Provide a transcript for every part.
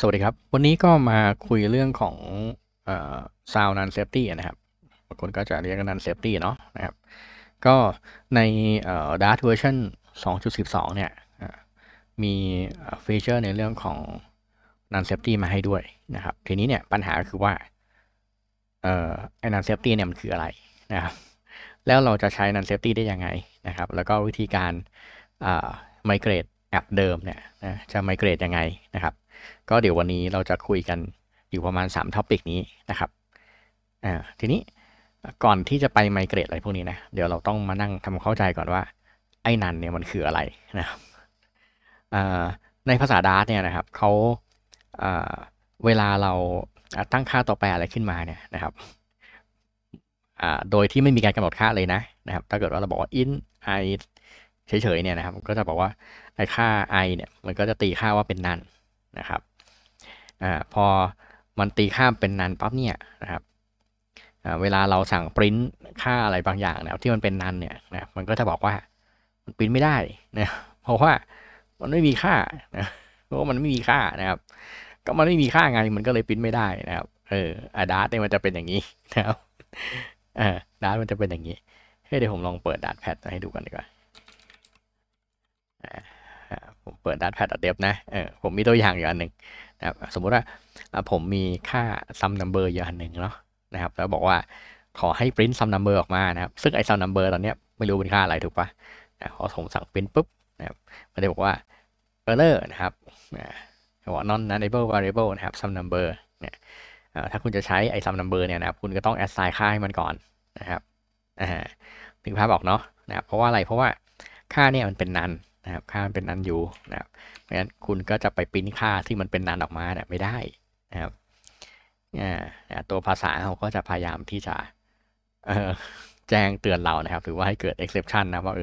สวัสดีครับ วันนี้ก็มาคุยเรื่องของซาวนันเซฟตี้นะครับบางคนก็จะเรียกกันนันเซฟตี้เนาะนะครับ ก็ในดาร์ทเวอร์ชัน2.12 เนี่ย มีฟีเจอร์ในเรื่องของนันเซฟตี้มาให้ด้วยนะครับ ทีนี้เนี่ยปัญหาคือว่าไอ้นันเซฟตี้เนี่ยมันคืออะไรนะครับแล้วเราจะใช้นันเซฟตี้ได้ยังไงนะครับ แล้วก็วิธีการไมเกรดแอปเดิมเนี่ยจะไมเกรดยังไงนะครับก็เดี๋ยววันนี้เราจะคุยกันอยู่ประมาณ 3ท็อปิกนี้นะครับ อ่า ทีนี้ก่อนที่จะไปไมเกรดอะไรพวกนี้นะ เดี๋ยวเราต้องมานั่งทำความเข้าใจก่อนว่าไอ้นันเนี่ยมันคืออะไรนะครับในภาษาดาร์ตเนี่ยนะครับเขาเวลาเราตั้งค่าต่อแปรอะไรขึ้นมาเนี่ยนะครับโดยที่ไม่มีการกำหนดค่าเลยนะนะครับ ถ้าเกิดว่าเราบอกว่า in i เฉยๆเนี่ยนะครับ ก็จะบอกว่าไอค่า i เนี่ยมันก็จะตีค่าว่าเป็นนันนะครับอพอมันตีข้ามเป็นนันปั๊บเนี่ยนะครับเวลาเราสั่งปริ้นค่าอะไรบางอย่างนะครับที่มันเป็นนันเนี่ยนะมันก็จะบอกว่า มันปริ้นไม่ได้นะเพราะว่ามันไม่มีค่านะเพราะมันไม่มีค่านะครับ ก็มันไม่มีค่าไง มันก็เลยปริ้นไม่ได้นะครับเอออาดาร์ตเนี่ยมันจะเป็นอย่างนี้นะครับเออดาร์ตมันจะเป็นอย่างนี้เฮ้ยเดี๋ยวผมลองเปิดดาร์ตแพดให้ดูกันดีกว่าผมเปิด d a t a p a d เดบนะ เออ ผมมีตัวอย่างอยู่อันหนึ่งนะครับ สมมุติว่าผมมีค่า sum number อยู่อันหนึ่งเนาะนะครับ แล้วบอกว่าขอให้ print sum number ออกมานะครับ ซึ่งไอ้ sum number ตอนเนี้ยไม่รู้เป็นค่าอะไรถูกปะนะขอผมสั่ง print ปุ๊บนะครับ มันจะบอกว่า error นะครับบอก non enable variable นะครับ sum number เนี่ยถ้าคุณจะใช้ไอ้ sum number เนี่ยนะครับ คุณก็ต้อง assign ค่าให้มันก่อนนะครับถึงภาพออกเนาะนะครับ เพราะว่าอะไร เพราะว่าค่าเนี่ยมันเป็นนันนะครับค่ามันเป็นนันอยู่นะครับเพราะฉะนั้นคุณก็จะไปปริ้นค่าที่มันเป็นนันออกมาเนี่ยไม่ได้นะครับ ตัวภาษาเขาก็จะพยายามที่จะแจ้งเตือนเรานะครับ หรือว่าให้เกิด exception นะว่า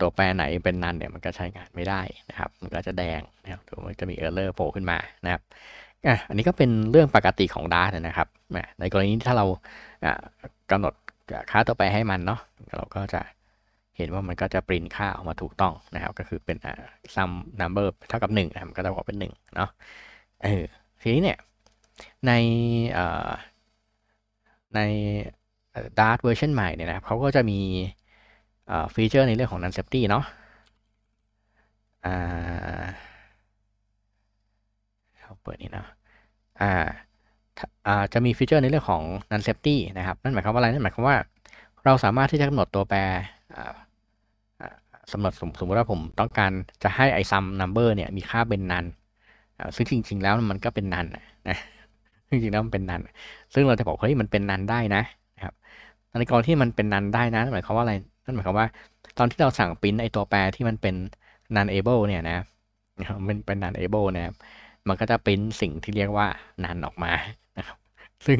ตัวแปรไหนเป็นนันเนี่ยมันก็ใช้งานไม่ได้นะครับ มันก็จะแดงนะครับหรือมันจะมี error โผล่ขึ้นมานะครับอันนี้ก็เป็นเรื่องปกติของ Dart นะครับ ในกรณีที่ถ้าเรากำหนดค่าตัวแปรให้มันเนาะ เราก็จะเห็นว่า มันก็จะ ปรินค่าออกมาถูกต้องนะครับ ก็คือเป็นซัมนัมเบอร์เท่ากับ1นะครับก็จะบอกเป็น 1 เนาะเออทีนี้เนี่ยในใน Dart version ใหม่เนี่ยนะครับ เขาก็จะมีฟีเจอร์ในเรื่องของ non safety เนาะเขาเปิดนี่เนาะอ่า จะมีฟีเจอร์ในเรื่องของ non safety นะครับ นั่นหมายความว่าอะไร นั่นหมายความว่าเราสามารถที่จะกำหนดตัวแปรสมมติสมมติว่าผมต้องการจะให้ไอซัมนัมเบอร์เนี่ยมีค่าเป็นนัน ซึ่งจริงๆ แล้วมันก็เป็นนันนะจริงๆแล้วมันเป็นนัน ซึ่งเราจะบอกเฮ้ยมันเป็นนันได้นะนะครับในกรณีที่มันเป็นนันได้นะหมายความว่าอะไรนั่นหมายความว่าตอนที่เราสั่งปริ้นไอตัวแปรที่มันเป็นนันเอเบิลเนี่ยนะ มันเป็นนันเอเบิลนะมันก็จะปริ้นสิ่งที่เรียกว่านันออกมานะครับซึ่ง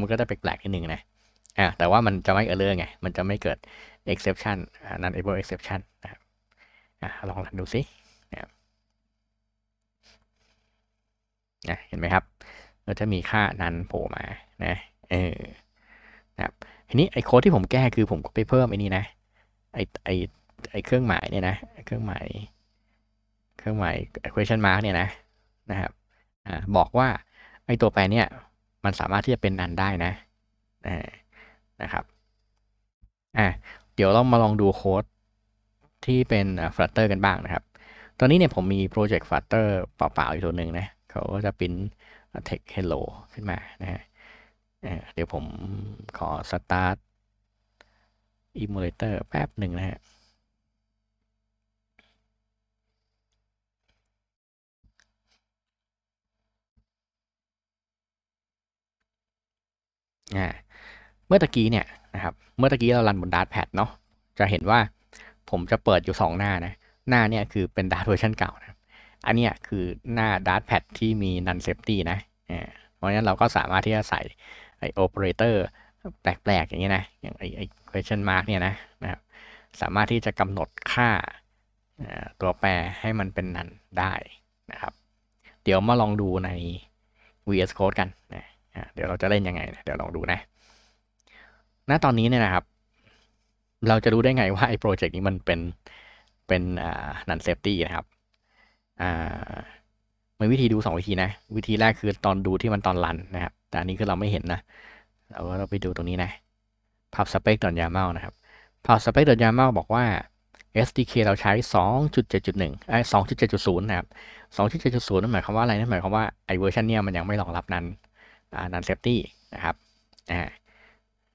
มันก็จะแปลกๆนิดนึงนะอ่าแต่ว่ามันจะไม่เเลอร์ไง มันจะไม่เกิด exception non-able exception นะครับอ่าลองดูสินะครับเห็นไหมครับเราจะมีค่านั้นโผล่มานะเออนะครับทีนี้ไอ้โค้ดที่ผมแก้คือผมก็ไปเพิ่มไอ้นี่นะไอ้ไอ้ไอ้เครื่องหมายเนี่ยนะ เครื่องหมายเครื่องหมาย q u a t i o n mark เนี่ยนะ นะครับอ่าบอกว่าไอ้ตัวแปรเนี่ย มันสามารถที่จะเป็นนันได้นะอ่านะครับ อ่ะเดี๋ยวเรามาลองดูโค้ดที่เป็นฟลัตเตอร์กันบ้างนะครับ ตอนนี้เนี่ยผมมีโปรเจกต์ฟลัตเตอร์เปล่าๆอยู่ตัวหนึ่งนะเขาก็จะพิพ์ text hello ขึ้นมานะฮะเดี๋ยวผมขอ start emulator แป๊บหนึ่งนะฮะอ่าเมื่อตะกี้เนี่ยนะครับ เมื่อตะกี้เรารันบนดาร์ p แพดเนาะ จะเห็นว่าผมจะเปิดอยู่ 2 หน้านะ หน้าเนี่ยคือเป็นดาร์ p เวอร์ชันเก่านะ อันนี้คือหน้าดาร์ p แพดที่มีนันเซฟตี้นะเพราะฉะนั้นเราก็สามารถที่จะใส่ไอโอเปอเรเตอร์แปลกๆอย่างนี้นะ อย่างไอไอ question mark เนี่ยนะนะครับสามารถที่จะกำหนดค่าตัวแปรให้มันเป็นนันได้นะครับ เดี๋ยวมาลองดูใน VS Code กันนะเดี๋ยวเราจะเล่นยังไงนะเดี๋ยวลองดูนะณตอนนี้เนี่ยนะครับ เราจะรู้ได้ไงว่าไอ้โปรเจกต์นี้มันเป็นเป็นอ่านันเซฟตี้นะครับอ่ามีวิธีดูสองวิธีนะ วิธีแรกคือตอนดูที่มันตอนรันนะครับแต่อันนี้คือเราไม่เห็นนะเราก็เราไปดูตรงนี้นะพับสเปกดอนยาเมานะครับพับสเปกดอนยาเมาบอกว่า SDK เราใช้ 2.7.1ไอ้2.7.0นะครับ2.7.0นั่นหมายความว่าอะไรนั่นหมายความว่าไอ้เวอร์ชันเนี้ยมันยังไม่รองรับนั้นอ่านันเซฟตี้นะครับอ่า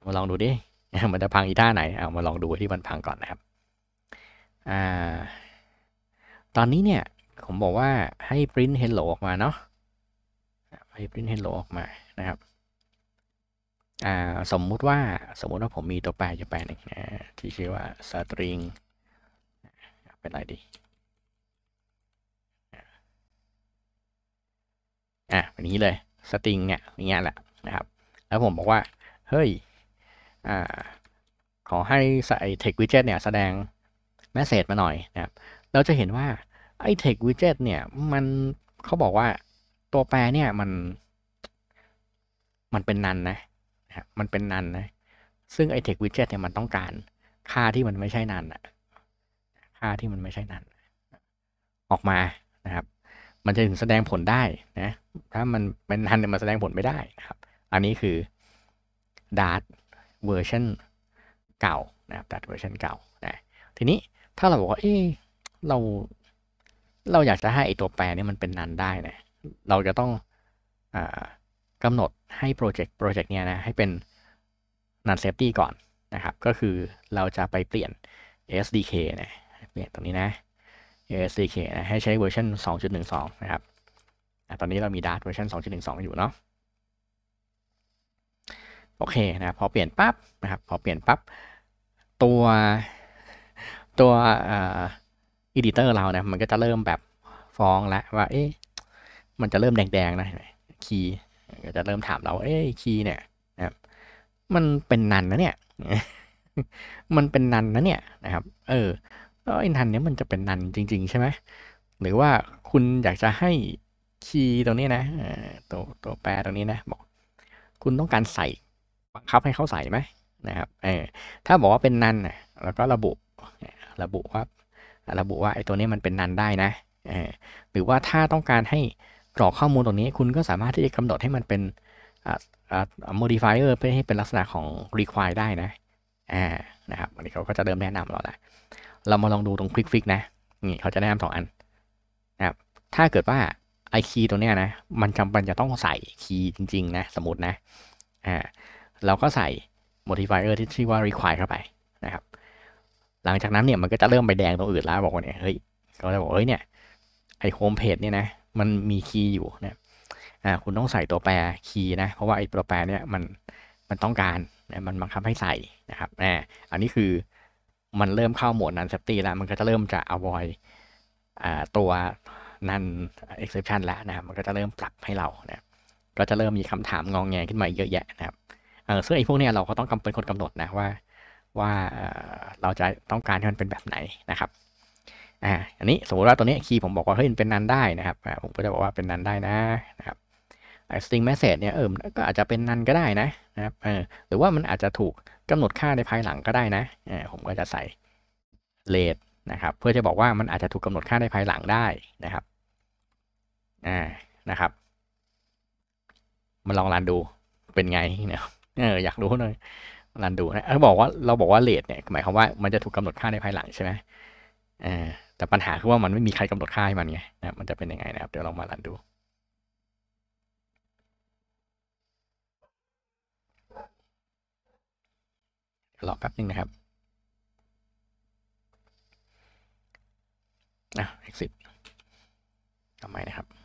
มาลองดูดิ มันจะพังอีท่าไหนเอามาลองดูที่มันพังก่อนนะครับอ่าตอนนี้เนี่ย ผมบอกว่าให้ print hello ออกมาเนาะให้ print hello ออกมา นะครับอ่าสมมุติว่าสมมุติว่าผมมีตัวแปรอยู่แปรหนึ่งนะที่ชื่อว่า string เป็นอะไรดี อ่ะแบบนี้เลยสตริงเนี่ยอย่างเงี้ยแหละนะครับ แล้วผมบอกว่า เฮ้ยอขอให้ใส่ text widget เนี่ย แสดง message มาหน่อยนะครับเราจะเห็นว่าไอ้ text widget เนี่ยมันเขาบอกว่าตัวแปรเนี่ยมัน มันเป็นนันนะนะครับมันเป็นนันนะ ซึ่งไอ้ text widget เนี่ย มันต้องการ ค่าที่มันไม่ใช่นันอะค่าที่มันไม่ใช่นันออกมานะครับ มันจะถึงแสดงผลได้นะถ้ามันเป็นนันมันแสดงผลไม่ได้นะครับ อันนี้คือ dart เวอร์ชันเก่านะครับดัดเวอร์ชันเก่านะทีนี้ถ้าเราบอกว่าเอ้เรา เราอยากจะให้ไอตัวแปรนี่มันเป็นนันได้นะเราจะต้องอกำหนดให้โปรเจกต์โปรเจกต์เนี้ยนะให้เป็นนันเซฟตี้ก่อนนะครับ ก็คือเราจะไปเปลี่ยน SDK นะเปลี่ยนตรงนี้นะ SDK นะให้ใช้เวอร์ชัน2.12นะครับตอนนี้เรามีดัตเวอร์ชัน2.12 อยู่เนาะโอเคนะพอเปลี่ยนปั๊บนะครับพอเปลี่ยนปั๊บตัวตัวอ่าอีดิเตอร์เรานะมันก็จะเริ่มแบบฟ้องแล้วว่าเอ๊ะมันจะเริ่มแดงๆ นะคีย์ก็จะเริ่มถามเราเอ๊ะคีย์เนี่ยนะครับมันเป็นนันนะเนี่ยมันเป็นนันนะเนี่ยนะครับเออไอ้นันเนี่ยมันจะเป็นนันจริงๆใช่ไหมหรือว่าคุณอยากจะให้คีย์ตรงนี้นะตัวตัวแปรตรงนี้นะบอก คุณต้องการใส่บังคับให้เขาใส่ไหมนะครับเออถ้าบอกว่าเป็นนันนะแล้วก็ระบุระบุว่าระบุว่าไอ้ตัวนี้มันเป็นนันได้นะเออหรือว่าถ้าต้องการให้กรอกข้อมูลตรงนี้คุณก็สามารถที่จะกำหนดให้มันเป็น modifier เพื่อให้เป็นลักษณะของ require ได้นะอ่านะครับอันนี้เขาก็จะเริ่มแนะนำเราและเรามาลองดูตรง quick fix นะนี่เขาจะแนะนำสองอันนะครับ ถ้าเกิดว่าไอคีย์ตัวเนี้ยนะมันจำเป็นจะต้องใส่คีย์จริงๆ นะ สมมตินะอ่าเราก็ใส่ modifier ที่ชื่อว่า require เข้าไปนะครับ หลังจากนั้นเนี่ยมันก็จะเริ่มไปแดงตรงอื่นแล้วบอกว่าเนี่ย เฮ้ยเราจะบอก เฮ้ย เนี่ย ไอโฮมเพจเนี่ยนะ มันมีคีย์อยู่นะ อ่า คุณต้องใส่ตัวแปรคีย์นะ เพราะว่าไอตัวแปรเนี่ยมัน มันต้องการนะมันบังคับให้ใส่นะครับอ่าอันนี้คือ มันเริ่มเข้าโหมดนันเซฟตี้แล้ว มันก็จะเริ่มจะ avoid อ่า ตัวนัน exception แล้วนะครับ มันก็จะเริ่มปรับให้เรา นะ ก็จะเริ่มมีคำถามงองแงขึ้นมาเยอะแยะนะครับออซึ่งไอ้พวกเนี้ยเราก็ต้องกำเป็นคนกำหนดนะว่าว่าเราจะต้องการให้มันเป็นแบบไหนนะครับอ่าอันนี้สมมติว่าตัวนี้คีย์ผมบอกว่าเฮ้ยเป็นนันได้นะครับ ผมก็จะบอกว่าเป็นนันได้นะนะครับไอ้ string message เนี่ยเออก็อาจจะเป็นนันก็ได้นะนะครับเออหรือว่ามันอาจจะถูกกำหนดค่าในภายหลังก็ได้นะเออผมก็จะใส่ rate นะครับเพื่อจะบอกว่ามันอาจจะถูกกาหนดค่าในภายหลังได้นะครับอ่านะครับ มาลองรันดูเป็นไงนะครับเอออยากรู้หน่อยรันดูนะเขาบอกว่าเราบอกว่าเลทเนี่ยหมายความว่ามันจะถูกกาหนดค่าในภายหลังใช่ไหมเออแต่ปัญหาคือว่ามันไม่มีใครกำหนดค่าให้มันไงนะมันจะเป็นยังไงนะครับ เดี๋ยวลองมารันดูรอแป๊บนึงนะครับอ่ะ exit ทำไมนะครับ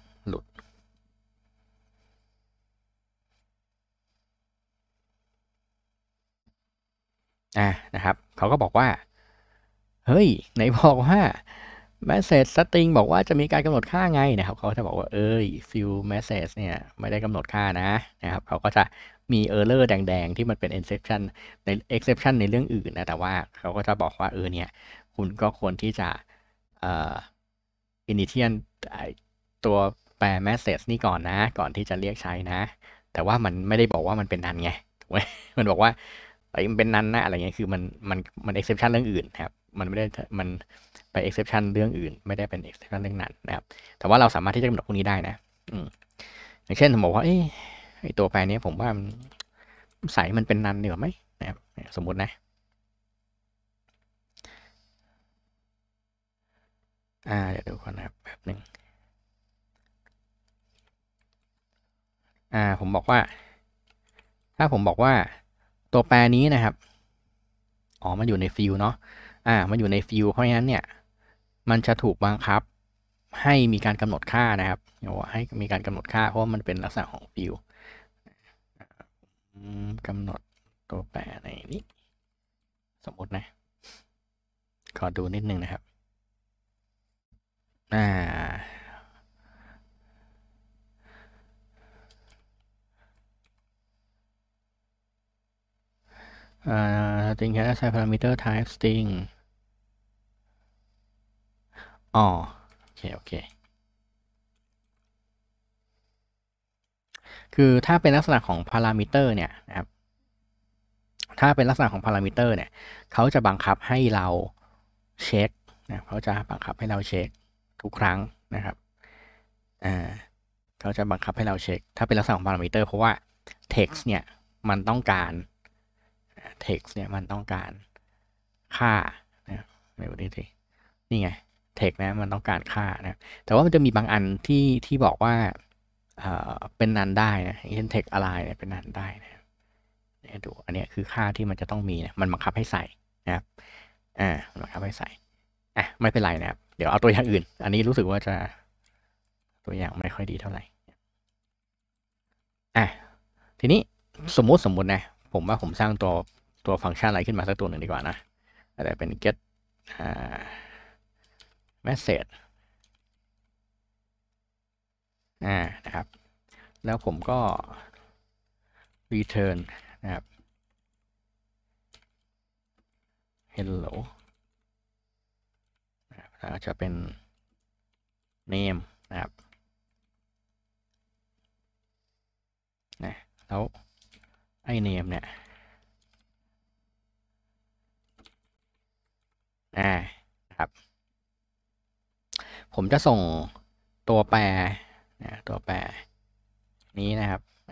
อ่านะครับเขาก็บอกว่าเฮ้ยไหนบอกว่า message setting บอกว่าจะมีการกำหนดค่าไงนะครับเขาจะบอกว่าเอ้ย fill message เนี่ย ไม่ได้กำหนดค่านะนะครับเขาก็จะมี error แดง ๆที่มันเป็น exception ใน exception ในเรื่องอื่นนะแต่ว่าเขาก็จะบอกว่าเออเนี่ย คุณก็ควรที่จะเอ่อ initial ตัวแปร message นี่ก่อนนะ ก่อนที่จะเรียกใช้นะ แต่ว่ามันไม่ได้บอกว่ามันเป็นนันไงถูกไหมมันบอกว่าแต่มันเป็นนั้นนะอะไรเงี้ยคือมันมันมันเอ็กเซปชันเรื่องอื่น ครับมันไม่ได้มันไปเอ็กเซปชันเรื่องอื่น ไม่ได้เป็นเอ็กเซปชันเรื่องนั้นนะครับ แต่ว่าเราสามารถที่จะกำหนดพวกนี้ได้นะ อืมอย่างเช่นผมบอกว่าเอ้ไอตัวแปรนี้ผมว่าใสมันเป็นนันเหนือไหมนะครับสมมตินะอ่าเดี๋ยวดูก่อนนะครับแบหนึ่งอ่าผมบอกว่า ถ้าผมบอกว่าตัวแปรนี้นะครับ อ๋อมันอยู่ในฟิลเนาะ อ่ามันอยู่ในฟิลเพราะฉะนั้นเนี่ย มันจะถูกบังคับ ให้มีการกำหนดค่านะครับวให้มีการกำหนดค่าเพราะมันเป็นลักษณะของฟิลกำหนดตัวแปรในนี้ สมมตินะขอดูนิดนึงนะครับอ่า string can assign parameter type string อ๋อโอเคโอเคคือถ้าเป็นลักษณะของพารามิเตอร์เนี่ยนะครับถ้าเป็นลักษณะของพารามิเตอร์เนี่ยเขาจะบังคับให้เราเช็คนะเขาจะบังคับให้เราเช็คทุกครั้งนะครับอ่าเขาจะบังคับให้เราเช็ค ถ้าเป็นลักษณะของพารามิเตอร์เพราะว่า text เนี่ยมันต้องการ text เนี่ยมันต้องการค่านะไม่รู้ดินี่ไง text นะมันต้องการค่านะแต่ว่ามันจะมีบางอันที่ที่บอกว่าเป็นนันได้นะเช่น text align เนี่ยเป็นนันได้นะดูอันนี้คือค่าที่มันจะต้องมีนะมันบังคับให้ใส่นะครับอ่าบังคับให้ใส่อ่ะไม่เป็นไรนะครับเดี๋ยวเอาตัวอย่างอื่น อันนี้รู้สึกว่าจะตัวอย่างไม่ค่อยดีเท่าไหร่อ่ะทีนี้สมมุติสมมุตินะผมว่าผมสร้างตัวตัวฟังก์ชันอะไรขึ้นมาสักตัวหนึ่งดีกว่านะอาจจะเป็น get message อ่านะครับ แล้วผมก็ return นะครับ hello แล้วจะเป็น name นะครับนะแล้วไอ name เนี่ยอ่าครับ ผมจะส่งตัวแปรนะตัวแปรนี้นะครับเ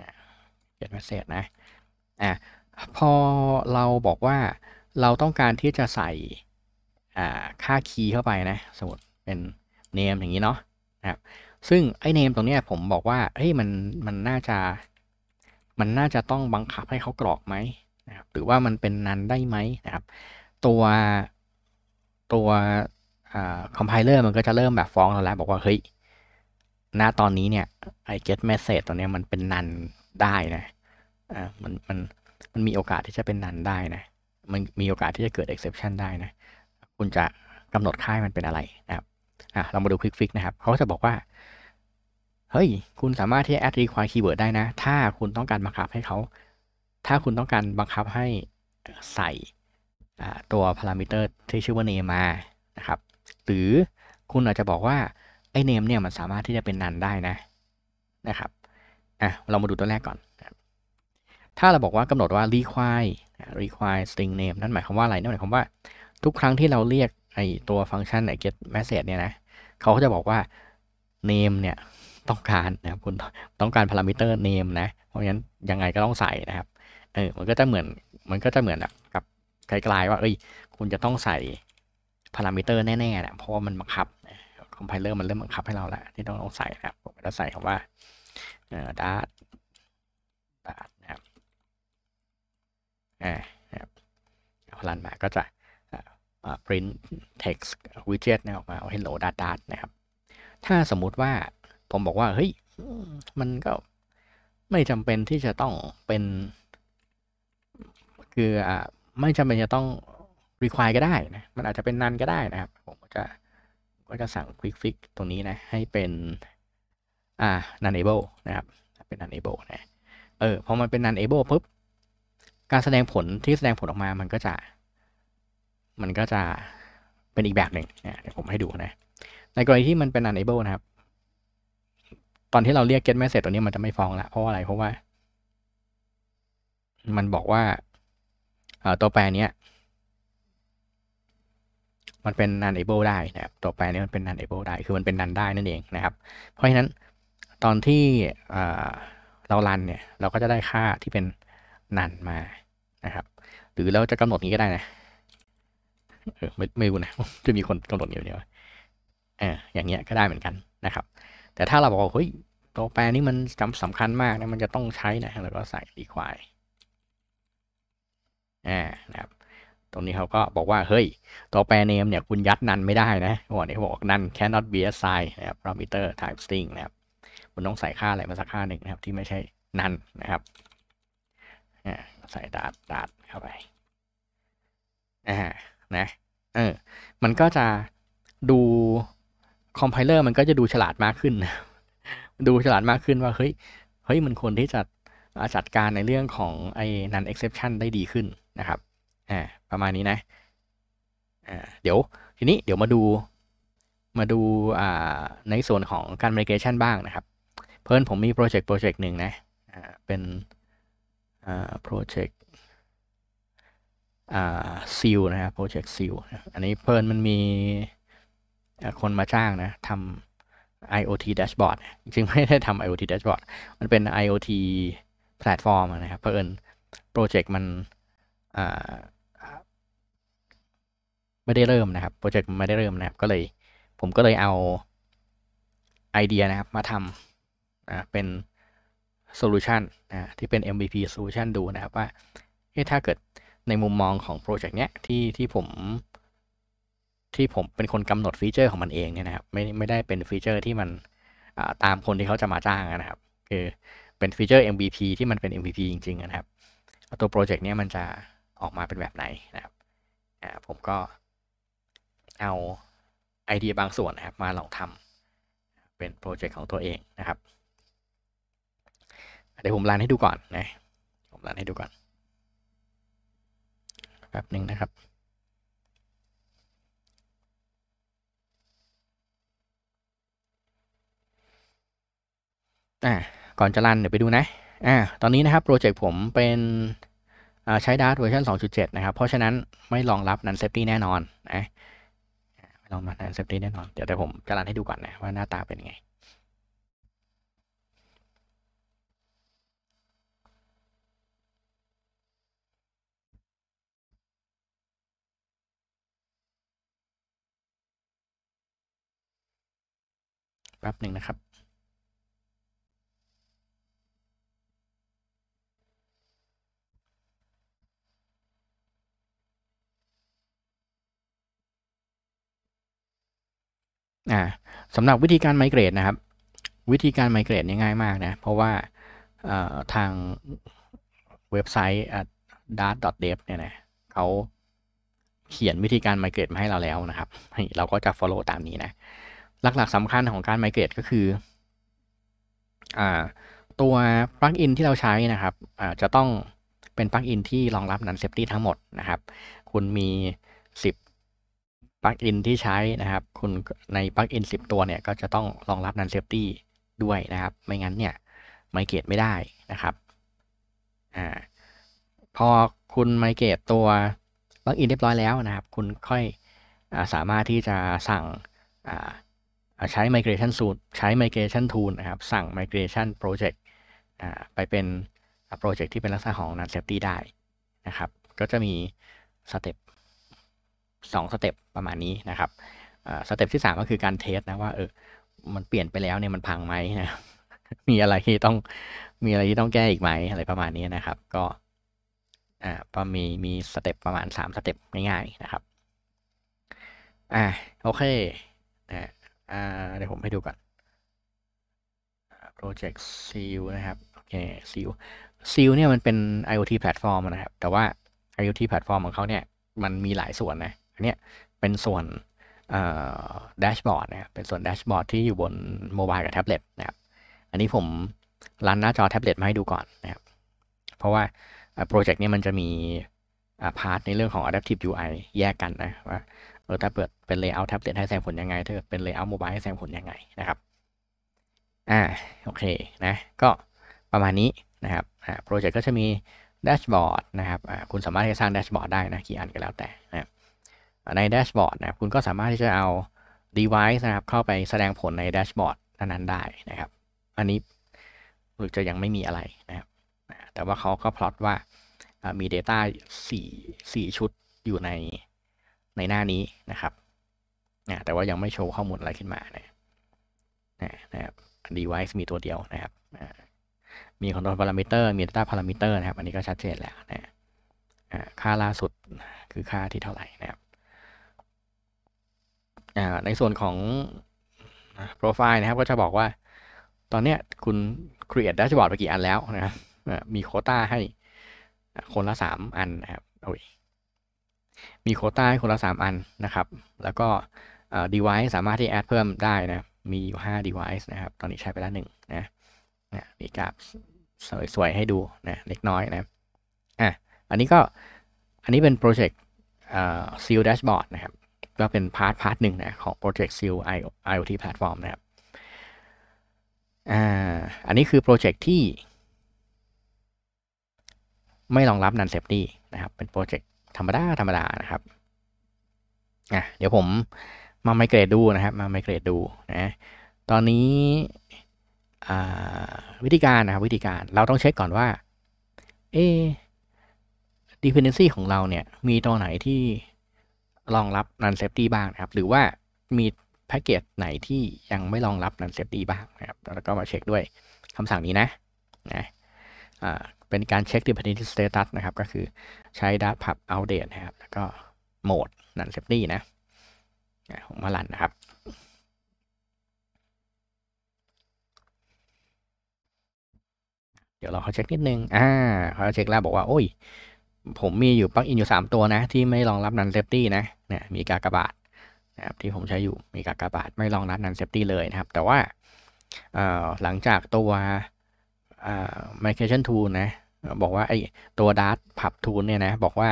ก็ยมาเสร็จนะอ่าพอเราบอกว่าเราต้องการที่จะใส่ อ่า ค่าคีย์เข้าไปนะสมมติเป็นเนมอย่างนี้เนาะนะครับ ซึ่งไอ้เนมตรงนี้ผมบอกว่าเฮ้ยมันมันน่าจะ มันน่าจะต้องบังคับให้เขากรอกไหมนะครับหรือว่ามันเป็นนันได้ไหมนะครับ ตัวตัวคอมไพเลอร์มันก็จะเริ่มแบบฟ้องเราแล้วบอกว่าเฮ้ยหน้าตอนนี้เนี่ยไอเก็ตเมสเซจตัวนี้มันเป็นนันได้นะ อ่ามันมันมันมีโอกาสที่จะเป็นนันได้นะ มันมีโอกาสที่จะเกิดเอ็กเซปชันได้นะ คุณจะกำหนดค่ายมันเป็นอะไรนะครับ อ่าเรามาดูคลิกฟิกนะครับเขาจะบอกว่า เฮ้ยคุณสามารถที่จะแอดรีควายคีย์เวิร์ดได้นะ ถ้าคุณต้องการบังคับให้เขา ถ้าคุณต้องการบังคับให้ใส่ตัวพารามิเตอร์ที่ชื่อว่าเนมานะครับ หรือคุณอาจจะบอกว่า ไอ้เนมเนี่ยมันสามารถที่จะเป็นนันได้นะนะครับอ่ะเรามาดูตัวแรกก่อน ถ้าเราบอกว่ากำหนดว่า require require string name นั่นหมายความว่าอะไร นั่นหมายความว่าทุกครั้งที่เราเรียกไอตัวฟังก์ชันไอ get message เนี่ยนะเขาก็จะบอกว่า name เนี่ยต้องการนะครับคุณต้องการพารามิเตอร์ name นะ เพราะฉะนั้นยังไงก็ต้องใส่นะครับ เออมันก็จะเหมือนมันก็จะเหมือนกับไกลๆว่าเอ้ย คุณจะต้องใส่ พารามิเตอร์แน่ๆนะเพราะว่ามันบังคับคอมไพเลอร์มันเริ่มบังคับให้เราแล้วที่ต้องใส่นะครับผมจะใส่คำว่าเอ่อดาร์ดาร์นะครับอารัพลันมาก็จะ อ่า print text widget นะออกมา hello dart dart นะครับ ถ้าสมมุติว่าผมบอกว่า เฮ้ย มันก็ไม่จำเป็นที่จะต้องเป็น คือ อ่าไม่จำเป็นจะต้อง require ก็ได้นะ มันอาจจะเป็นนันก็ได้นะครับ ผมก็จะก็จะสั่ง quick fix ตรงนี้นะ ให้เป็นอ่า n o n able นะครับ เป็น n o n able นะเออ พอมันเป็น n o n able ปุ๊บ การแสดงผลที่แสดงผลออกมา มันก็จะ มันก็จะเป็นอีกแบบหนึ่งนะเดี๋ยวผมให้ดูนะ ในกรณีที่มันเป็น n n able นะครับ ตอนที่เราเรียก get message ตัวนี้มันจะไม่ฟ้องละเพราะอะไร เพราะว่า มันบอกว่าตัวแปรนี้มันเป็น n o n able ได้นะครับตัวแปรนี้มันเป็น n o n able ได้คือมันเป็น n o n ได้นั่นเองนะครับ เพราะฉะนั้นตอนที่เรารันเนี่ยเราก็จะได้ค่าที่เป็น n o n มานะครับหรือเราจะกำหนดนี้ก็ได้นะเออไม่ไม่รู้นะจะมีคนกำหนดอยู่เนี่ยออย่างเงี้ยก็ได้เหมือนกันนะครับ แต่ถ้าเราบอกว่าเฮ้ยตัวแปรนี้มันจำสำคัญมากนะมันจะต้องใช้นะเราก็ใส่ require อ่านะครับ ตรงนี้เขาก็บอกว่าเฮ้ยตัวแปรเนมเนี่ยคุณยัดนันไม่ได้นะโอ้นี่บอกนัน cannot be assigned นะครับ parameter type string นะครับคุณต้องใส่ค่าอะไรมาสักค่าหนึ่งนะครับ ที่ไม่ใช่นันนะครับใส่ดาดดาดเข้าไปอ่านะเออมันก็จะดูคอมไพเลอร์มันก็จะดูฉลาดมากขึ้นดูฉลาดมากขึ้นว่า เฮ้ยเฮ้ยมันควรที่จะจัดการในเรื่องของไอ้นันเอ็กเซปชันได้ดีขึ้นนะครับ อ่า ประมาณนี้นะ อ่า เดี๋ยวทีนี้เดี๋ยวมาดู มาดู อ่าในส่วนของการม i g r a t i o n บ้างนะครับ เพิ่นผมมีโปรเจกต์ โปรเจกต์หนึ่งนะ อ่า เป็น อ่า โปรเจกต์ อ่าซิลนะครับ โปรเจกต์ซิลอันนี้เพิ่นมันมี คนมาจ้างนะ ทำ IoT dashboard จริงไม่ได้ทำ IoT dashboard มันเป็น IoT แพลตฟอร์มนะครับ เพิ่อนโปรเจกต์มันไม่ได้เริ่มนะครับ โปรเจกต์ไม่ได้เริ่มนะครับ ก็เลยผมก็เลยเอาไอเดียนะครับมาทำนะเป็นโซลูชันนะที่เป็น MVP โซลูชันดูนะครับว่าถ้าเกิดในมุมมองของโปรเจกต์เนี้ยที่ที่ผมที่ผมเป็นคนกำหนดฟีเจอร์ของมันเองเนี่ยนะครับไม่ไม่ได้เป็นฟีเจอร์ ที่มันตามคนที่เขาจะมาจ้างนะครับคือเป็นฟีเจอร์ MVP ที่มันเป็น MVP จริงๆนะครับ ตัวโปรเจกต์เนี้ยมันจะออกมาเป็นแบบไหนนะครับ ผมก็เอาไอเดียบางส่วนนะครับมาลองทำเป็นโปรเจกต์ของตัวเองนะครับเดี๋ยวผมรันให้ดูก่อน นะผมรันให้ดูก่อนแป๊บหนึ่งนะครับอ่าก่อนจะรันเดี๋ยวไปดูนะอ่าตอนนี้นะครับโปรเจกต์ผมเป็นใช้ดาร์ตเวอร์ชัน2.7 นะครับ เพราะฉะนั้นไม่รองรับนันเซฟตี้แน่นอนนะไม่รองรับนันเซฟตี้แน่นอนเดี๋ยวแต่ผมจะรันให้ดูก่อนนะว่าหน้าตาเป็นไงแป๊บหนึ่งนะครับอ่าสำหรับวิธีการไมเกรดนะครับ วิธีการไมเกรดง่ายมากนะ เพราะว่าทางเว็บไซต์ dart.dev เนี่ยนะเขาเขียนวิธีการไมเกรดมาให้เราแล้วนะครับ เราก็จะ follow ตามนี้นะ หลักๆสำคัญของการไมเกรดก็คืออตัวปลั๊กอินที่เราใช้นะครับะจะต้องเป็นปลั๊กอิน ที่รองรับนันเซฟตี้ทั้งหมดนะครับ คุณมีปลั๊กอินที่ใช้นะครับ คุณในปลั๊กอิน 10 ตัวเนี่ย ก็จะต้องรองรับนันเซฟตี้ด้วยนะครับ ไม่งั้นเนี่ยไมเกตไม่ได้นะครับอ่าพอคุณไมเกตตัวปลั๊กอินเรียบร้อยแล้วนะครับ คุณค่อยอสามารถที่จะสั่งใช้ migration สูตรใช้ migration tool นะครับ สั่ง migration project ไปเป็น โปรเจกต์ที่เป็นลักษณะของ non safety ได้นะครับ ก็จะมีสเต็ปสองสเต็ปประมาณนี้นะครับสเต็ปที่สามก็คือการเทสนะว่าเออมันเปลี่ยนไปแล้วเนี่ยมันพังไหมนะมีอะไรที่ต้องมีอะไรที่ต้องแก้อีกไหมอะไรประมาณนี้นะครับก็อ่าก็มีมีสเต็ปประมาณสามสเต็ปง่ายๆนะครับอ่าโอเคนะอ่าเดี๋ยวผมให้ดูก่อนโปรเจกต์ซ a ลนะครับโอเคซีลซ s ลเนี่ยมันเป็น IoT แพลตฟอร์มนะครับ แต่ว่า IoT แพลตฟอร์มของเขาเนี่ยมันมีหลายส่วนนะอันนี้เป็นส่วนแดชบอร์ดนะครับเป็นส่วนแดชบอร์ดที่อยู่บนโมบายกับแท็บเล็ตนะครับ อันนี้ผมรันหน้าจอแท็บเล็ตมาให้ดูก่อนนะครับ เพราะว่าโปรเจกต์นี้มันจะมีพาร์ทในเรื่องของ Adaptive UI แยกกันนะว่าเออถ้าเปิดเป็น Layout แท็บเล็ตให้แสงผลยังไงถ้าเกิดเป็น Layout Mobile ให้แสงผลยังไงนะครับ อ่า โอเคนะ ก็ประมาณนี้นะครับโปรเจกต์ก็จะมีแดชบอร์ดนะครับคุณสามารถที่จะสร้างแดชบอร์ดได้นะ กี่อันก็แล้วแต่นะครับในแดชบอร์ดนะครับคุณก็สามารถที่จะเอา device นะครับเข้าไปแสดงผลในแดชบอร์ดนั้นได้นะครับ อันนี้หรือจะยังไม่มีอะไรนะครับแต่ว่าเขาก็พลอตว่ามี Data 4 4ชุดอยู่ในในหน้านี้นะครับแต่ว่ายังไม่โชว์ข้อมูลอะไรขึ้นมานะนะครับ device มีตัวเดียวนะครับมี control parameter มี data parameter นะครับ อันนี้ก็ชัดเจนแล้วนะค่าล่าสุดคือค่าที่เท่าไหร่นะครับในส่วนของโปรไฟล์นะครับก็จะบอกว่า ตอนเนี้ยคุณสร้าง e ดชบอร์ดไปกี่อันแล้วนะครับมีโคต้าให้คนละ 3 อันนะครับโอ้ยมีโคต้าให้คนละ 3 อันนะครับ แล้วก็ device สามารถที่แอดเพิ่มได้นะมีอยู่ 5 device นะครับ ตอนนี้ใช้ไปแล้วหนึ่งนะนะมีกราฟสวยๆให้ดูนะเล็กน้อยนะอ่ะอันนี้ก็ อันนี้เป็นโปรเจกต์ซีล l d ชบอร์ดนะครับก็เป็นพาร์ทพาร์ทหนึ่งนะของ Project Seal IoT Platform นะครับอ่าอันนี้คือโปรเจกต์ที่ ไม่รองรับนันเซฟตี้นะครับ เป็นโปรเจกต์ธรรมดา ธรรมดานะครับอ่ะเดี๋ยวผมมาไมเกรดดูนะครับ มาไมเกรดดูนะตอนนี้วิธีการนะครับวิธีการเราต้องเช็คก่อนว่าเอ dependency ของเราเนี่ยมีตัวไหนที่รองรับนั n Safety บ้างนะครับหรือว่ามีแพ็กเกจไหนที่ยังไม่รองรับนั n Safety บ้างนะครับ แล้วก็มาเช็คด้วยคำสั่งนี้นะนะเป็นการเช็ค Dependency Status นะครับก็คือใช้ Dart Pub o u เ d a t e นะครับ แล้วก็โหมดนั n Safety นะผมมาลันนะครับ เดี๋ยวเราเขาเช็คนิดนึงอ่าเขาเช็คแล้วบอกว่าโอ้ยผมมีอยู่ปลั๊กอินอยู่ 3 ตัวนะ ที่ไม่รองรับนันเซฟตี้นะเนี่ยมีกากบาทนะครับที่ผมใช้อยู่มีกากบาท ไม่รองรับนันเซฟตี้เลยนะครับ แต่ว่าหลังจากตัวไมเคิลชันทูลนะบอกว่าไอตัวดั r t pub t o o เนี่ยนะบอกว่า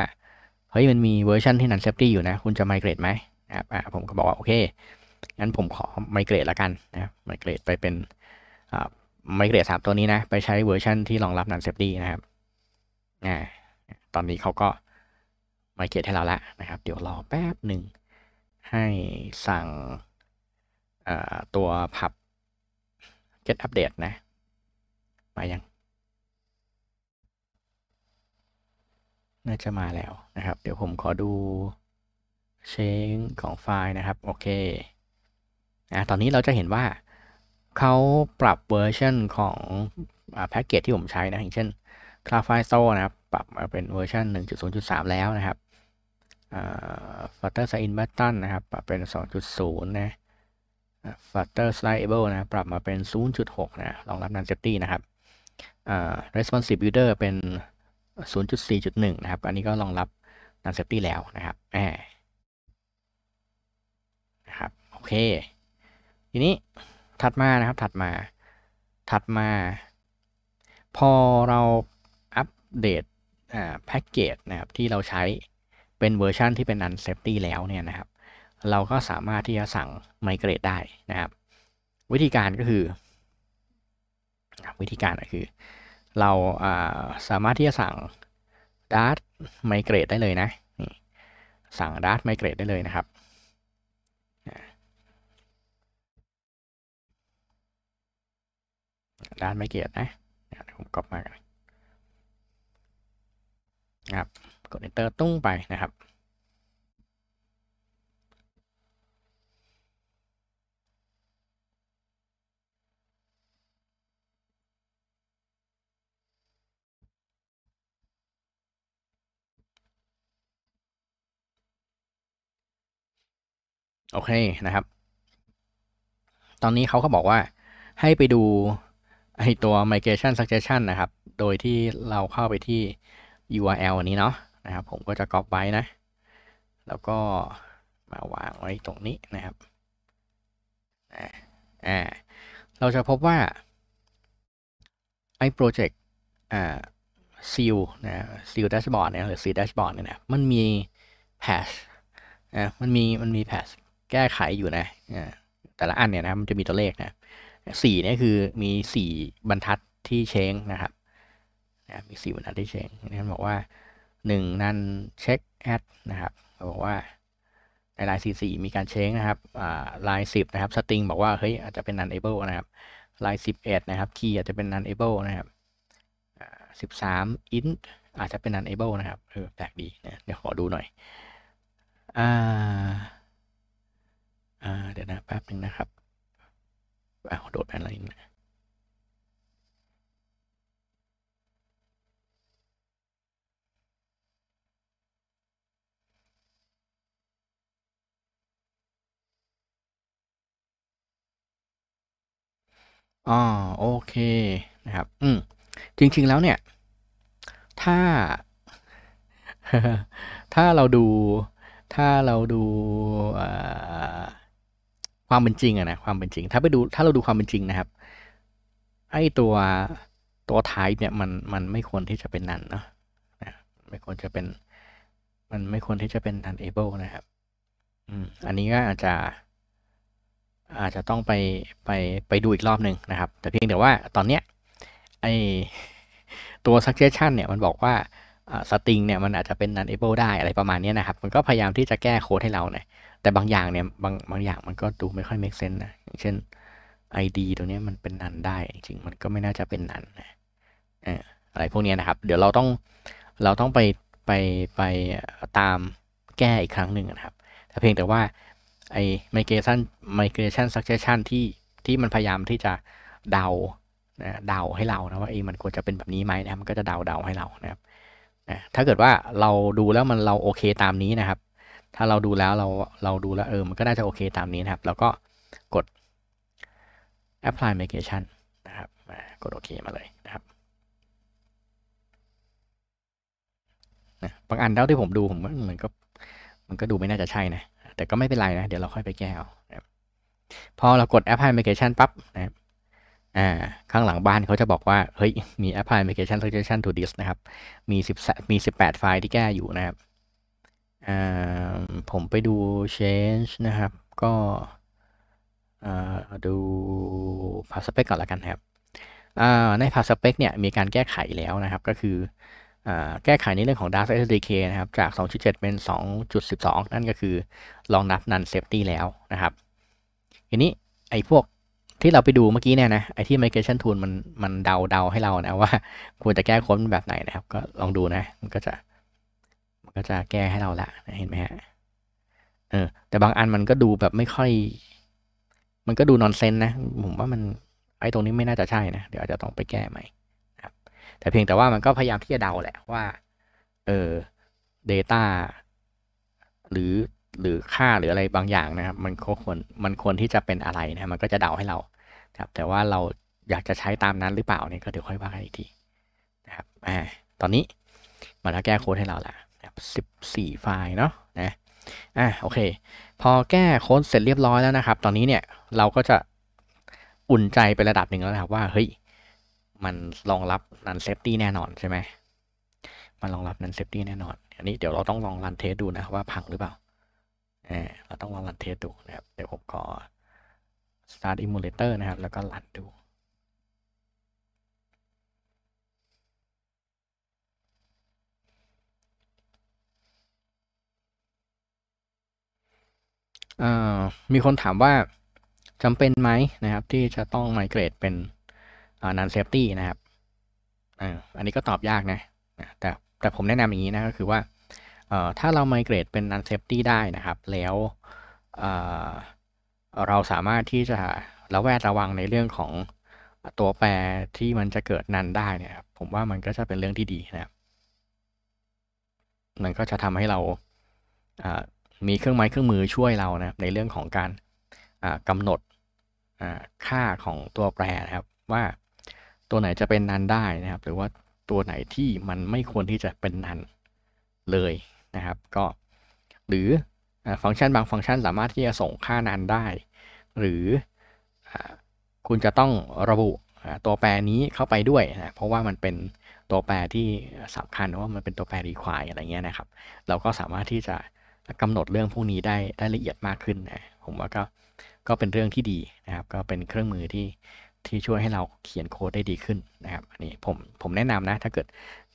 เฮ้ยมันมีเวอร์ชันที่นันเซฟตี้อยู่นะคุณจะไมเกรดไหมนะครับผมก็บอกว่าโอเคงั้นผมขอไมเกรดละกันนะไมเกรดไปเป็นไมเกรดสามตัวนี้ นะ ไปใช้เวอร์ชันที่รองรับนันเซฟตี้นะครับอ่าตอนนี้เขาก็มาเกียให้เราแล้วนะครับ เดี๋ยวรอแป๊บหนึ่งให้สั่งตัวพับก็ตอัปเดตนะมายัง น่าจะมาแล้วนะครับเดี๋ยวผมขอดูเช็งของไฟล์นะครับโอเคอ่ะตอนนี้เราจะเห็นว่าเขาปรับเวอร์ชันของแพ็กเกจที่ผมใช้นะอย่างเช่น c l าฟ i ยโ Store นะครับ ปรับมาเป็นเวอร์ชัน1.0.3แล้วนะครับ Flutter Sign Button นะครับ ปรับเป็น 2.0นะ f ต u t t e r Slideable นะ ปรับมาเป็น0.6นะ รองรับ n ันเซฟต t y นะครับ Responsive Builder เป็น 0.4.1 นะครับ อันนี้ก็รองรับ n ันเซฟต t y แล้วนะครับแหมนะครับ โอเค ทีนี้ถัดมานะครับ ถัดมา ถัดมา พอเราเดตแพ็กเกจนะครับที่เราใช้เป็นเวอร์ชันที่เป็นันเซฟตี้แล้วเนี่ยนะครับ เราก็สามารถที่จะสั่งไมเกรดได้นะครับ วิธีการก็คือวิธีการก็คือ เราสามารถที่จะสั่ง Dart Migrate ได้เลยนะสั่ง Dart Migrate ได้เลยนะครับด้านไม่เกียรดนะผมกรอบมากนครับกด enter ตุ้งไปนะครับ โอเคนะครับ ตอนนี้เขาก็บอกว่าให้ไปดูไอตัว migration suggestion นะครับ โดยที่เราเข้าไปที่ URL อันนี้เนาะนะครับผมก็จะก๊อปไว้นะ แล้วก็มาวางไว้ตรงนี้นะครับอ่าเราจะพบว่า ไอ้โปรเจกต์อ่าซีลนะซีลแดชบอร์ดเนี่ยหรือซีแดชบอร์ดเนี่ยนะมันมี แพชนะมันมีมันมีแพชแก้ไขอยู่นะแต่ละอันเนี่ยนะมันจะมีตัวเลขนะสี่นี่คือมีสี่บรรทัดที่เช้งนะครับมะีสี่บรรทัดที่เช็คนั่นบอกว่าหนึ่งนั่นเช็คแอดนะครับเขาบอกว่าในลายี่มีการ เช็คนะครับลายิบนะครับสตริงบอกว่าเฮ้ยอาจจะเป็น unable นะครับลาย็ดนะครับคีย์อาจจะเป็น unable นะครับสิบสามอินอาจจะเป็น unable นะครับเออแปลกดีนะเดี๋ยวขอดูหน่อยอ่าอ่าเดี๋ยวนะแป๊บหนึ่งนะครับอ้าวโดดอะไรนะอ๋อโอเคนะครับ อืม จริงๆแล้วเนี่ย ถ้าถ้าเราดูถ้าเราดูความเป็นจริงอะนะความเป็นจริง ถ้าไปดูถ้าเราดูความเป็นจริงนะครับไอตัวตัวท้ายเนี่ยมันมันไม่ควรที่จะเป็นนันเนาะไม่ควรจะเป็นมันไม่ควรที่จะเป็นนันเอเบิลนะครับ อืมอันนี้ก็อาจจะอาจจะต้องไปไปไปดูอีกรอบหนึ่งนะครับ แต่เพียงแต่ว่าตอนเนี้ยไอตัว suggestion เนี่ยมันบอกว่าสตริงเนี่ยมันอาจจะเป็น unable ได้อะไรประมาณนี้นะครับ มันก็พยายามที่จะแก้โค้ดให้เราเนี่ยแต่บางอย่างเนี่ยบางบางอย่างมันก็ดูไม่ค่อย make sense นะ อย่างเช่น ID ตัวนี้มันเป็นนันได้ จริงมันก็ไม่น่าจะเป็นนันนะอะไรพวกนี้นะครับ เดี๋ยวเราต้องเราต้องไปไปไปตามแก้อีกครั้งหนึ่งนะครับแต่เพียงแต่ว่าไอ้ migration migration suggestion ที่ที่มันพยายามที่จะเดาเดาให้เรานะว่าไอมันควรจะเป็นแบบนี้ไหมนะมันก็จะเดาเดาให้เรานะครับถ้าเกิดว่าเราดูแล้วมันเราโอเคตามนี้นะครับ ถ้าเราดูแล้วเราเราดูแล้วเออมันก็น่าจะโอเคตามนี้นะครับแล้วก็กด apply migration นะครับกดโอเคมาเลยนะครับบางอันเท่าที่ผมดูผมมันก็มันก็ดูไม่น่าจะใช่นะแต่ก็ไม่เป็นไรนะ เดี๋ยวเราค่อยไปแก้เอาพอเรากดแอปพลิเคชันปั๊บนะครับอ่าข้างหลังบ้านเขาจะบอกว่า เฮ้ยมีแอปพลิเคชันเซอร์เ u g g e s t i o n นะครับ มีสิบมีสิบแปดไฟล์ที่แก้อยู่นะครับอ่าผมไปดู Change นะครับ ก็อ่าดูพาสเปกก่อนละกันครับอ่าในพาสเปกเนี่ยมีการแก้ไขแล้วนะครับก็คือแก้ไขในเรื่องของ Dask SDK นะครับ จาก 2.7 เป็น 2.12 นั่นก็คือ ลองนับนันเซฟตี้แล้วนะครับทีนี้ไอ้พวกที่เราไปดูเมื่อกี้เนี่ยนะไอ้ที่ migration tool มันมันเดาเดาให้เรานะว่าควรจะแก้ค้นแบบไหนนะครับ ก็ลองดูนะ มันก็จะมันก็จะแก้ให้เราละเห็นไหมฮะเออแต่บางอันมันก็ดูแบบไม่ค่อย มันก็ดูนอนเซนนะผมว่ามัน ไอ้ตรงนี้ไม่น่าจะใช่นะเดี๋ยวอาจจะต้องไปแก้ใหม่แต่เพียงแต่ว่ามันก็พยายามที่จะเดาแหละว่า เออ Data หรือ หรือค่า หรืออะไรบางอย่างนะครับ มันควร มันควรที่จะเป็นอะไรนะมันก็จะเดาให้เรา ครับ แต่ว่าเราอยากจะใช้ตามนั้นหรือเปล่าเนี่ยก็เดี๋ยวค่อยว่ากันอีกทีนะครับ อ่า ตอนนี้มันก็แก้โค้ดให้เราละนะครับ14 ไฟล์เนาะ นะ อ่าโอเค พอแก้โค้ดเสร็จเรียบร้อยแล้วนะครับ ตอนนี้เนี่ยเราก็จะอุ่นใจไประดับหนึ่งแล้วนะครับว่า เฮ้ยมันรองรับนันเซฟตี้แน่นอนใช่ไหมมันรองรับนันเซฟตี้แน่นอนอันนี้เดี๋ยวเราต้องลองรันเทสดูนะว่าพังหรือเปล่าเออเราต้องลองรันเทสดูนะครับ เดี๋ยวผมขอ start emulator นะครับแล้วก็รันดูมีคนถามว่าจำเป็นไหมนะครับที่จะต้องไมเกรดเป็นนันเซฟตี้นะครับอันนี้ก็ตอบยากนะแต่แต่ผมแนะนำอย่างนี้นะก็คือว่าถ้าเราไมเกรดเป็นนันเซฟตี้ได้นะครับ แล้วเราสามารถที่จะระแวดระวังในเรื่องของตัวแปรที่มันจะเกิดนันได้เนี่ยผมว่ามันก็จะเป็นเรื่องที่ดีนะครับมันก็จะทำให้เรามีเครื่องไม้เครื่องมือช่วยเรานะครับในเรื่องของการกำหนดค่าของตัวแปรนะครับว่าตัวไหนจะเป็นนันได้นะครับ หรือว่าตัวไหนที่มันไม่ควรที่จะเป็นนันเลยนะครับก็หรือฟังก์ชันบางฟังก์ชันสามารถที่จะส่งค่านันได้ หรือคุณจะต้องระบุตัวแปรนี้เข้าไปด้วยนะเพราะว่ามันเป็นตัวแปรที่สำคัญว่ามันเป็นตัวแปรรี q u i r e อะไรเงี้ยนะครับเราก็สามารถที่จะกำหนดเรื่องพวกนี้ได้ได้ละเอียดมากขึ้นนะผมว่าก็ก็เป็นเรื่องที่ดีนะครับ ก็เป็นเครื่องมือที่ที่ช่วยให้เราเขียนโค้ดได้ดีขึ้นนะครับอันนี้ผมผมแนะนำนะ ถ้าเกิด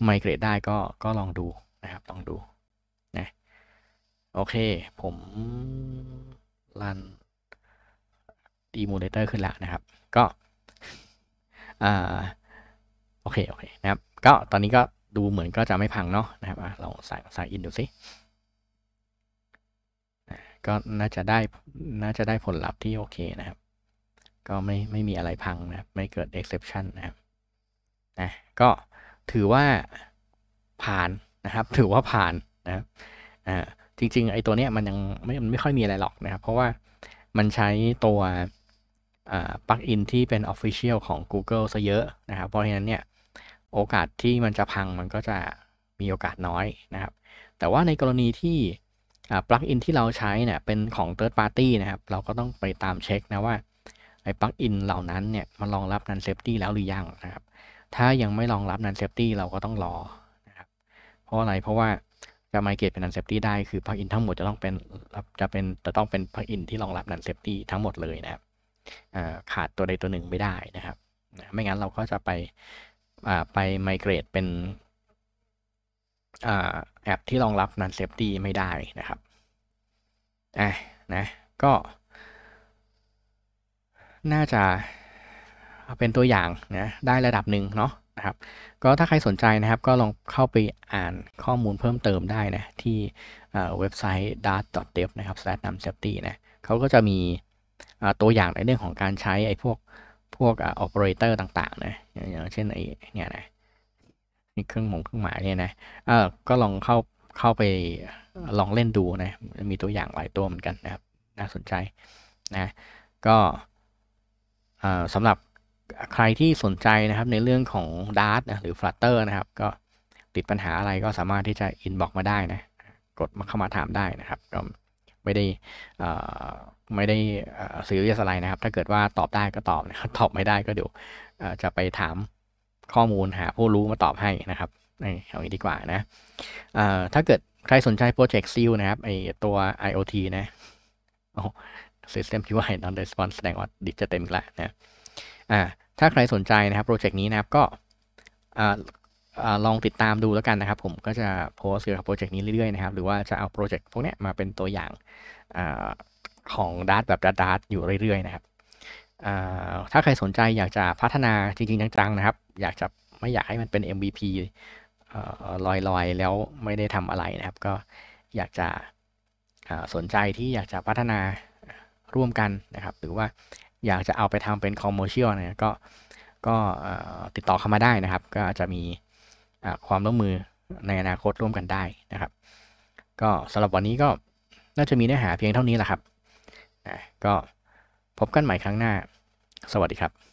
ไมเกรดได้ก็ก็ลองดูนะครับลองดูนะโอเค ผมรันดีมูเลเตอร์ขึ้นแล้วนะครับ ก็อ่าโอเค โอเค นะครับ ก็ตอนนี้ก็ดูเหมือนก็จะไม่พังเนาะนะครับเราใส่ใส่อินดูสิก็น่าจะได้น่าจะได้ผลลัพธ์ที่โอเคนะครับก็ไม่ไม่มีอะไรพังนะไม่เกิด exception นะครับนะก็ถือว่าผ่านนะครับ ถือว่าผ่านนะอ่าจริงๆไอ้ตัวเนี้ยมันยังไม่มันไม่ค่อยมีอะไรหรอกนะครับ เพราะว่ามันใช้ตัวปลั๊กอินที่เป็น Official ของ Google ซะเยอะนะครับ เพราะฉะนั้นเนี่ยโอกาสที่มันจะพังมันก็จะมีโอกาสน้อยนะครับแต่ว่าในกรณีที่ปลั๊กอินที่เราใช้เนี่ยเป็นของ Third Party นะครับเราก็ต้องไปตามเช็คนะว่าอ้ปลั๊กอินเหล่านั้นเนี่ยมันรองรับนันเซฟตี้แล้วหรือยังนะครับ ถ้ายังไม่รองรับนันเซฟตี้เราก็ต้องรอนะครับ เพราะอะไรเพราะว่าจะไมเกตเป็นนันเซฟตี้ได้คือปลั๊กอินทั้งหมดจะต้องเป็นจะเป็นจะต้องเป็นปลั๊กอินที่รองรับนันเซฟตี้ทั้งหมดเลยนะครับ ขาดตัวใดตัวหนึ่งไม่ได้นะครับ ไม่งั้นเราก็จะไปไปไมเกรตเป็นแอปที่รองรับนันเซฟตี้ไม่ได้นะครับอ่ะนะก็น่าจะเป็นตัวอย่างนะได้ระดับหนึ่งเนาะนะครับ ก็ถ้าใครสนใจนะครับ ก็ลองเข้าไปอ่านข้อมูลเพิ่มเติมได้นะที่เว็บไซต์ dart.dev นะครับ slash safety นะเขาก็จะมีตัวอย่างในเรื่องของการใช้ไอ้พวกพวกออเปอเรเตอร์ต่างๆนะอย่างเช่นไอ้เนี่ยนะนี่เครื่องหมงเครื่องหมายเนี่ยนะเออก็ลองเข้าเข้าไปลองเล่นดูนะมีตัวอย่างหลายตัวเหมือนกันนะครับ น่าสนใจนะ ก็สำหรับใครที่สนใจนะครับ ในเรื่องของ Dart นะหรือ Flutter นะครับก็ติดปัญหาอะไรก็สามารถที่จะอินบอกมาได้นะกดมาเข้ามาถามได้นะครับก็ไม่ได้ไม่ได้ซีเรียสอะไรนะครับ ถ้าเกิดว่าตอบได้ก็ตอบนะครับตอบไม่ได้ก็เดี๋ยว จะไปถามข้อมูลหาผู้รู้มาตอบให้นะครับเอางี้ดีกว่านะถ้าเกิดใครสนใจโปรเจกต์ซิลนะครับไอตัว IoT นะ system UI not response แสดงว่าดิจะเต็มละนะอ่าถ้าใครสนใจนะครับโปรเจกต์นี้นะครับก็อ่าลองติดตามดูแล้วกันนะครับ ผมก็จะโพสต์เกี่ยวกับโปรเจกต์นี้เรื่อยๆนะครับหรือว่าจะเอาโปรเจกต์พวกนี้มาเป็นตัวอย่างอของดัตแบบดัตอยู่เรื่อยๆนะครับ ถ้าใครสนใจอยากจะพัฒนาจริงๆ จังๆนะครับ อยากจะไม่อยากให้มันเป็น MVP ลอยๆ แล้วไม่ได้ทำอะไรนะครับ ก็อยากจะสนใจที่อยากจะพัฒนาร่วมกันนะครับ หรือว่าอยากจะเอาไปทำเป็นคอมเมอร์เชียลนะก็ก็ติดต่อเข้ามาได้นะครับ ก็จะมีความร่วมมือในอนาคตร่วมกันได้นะครับ ก็สำหรับวันนี้ก็น่าจะมีเนื้อหาเพียงเท่านี้แหละครับ ก็พบกันใหม่ครั้งหน้า สวัสดีครับ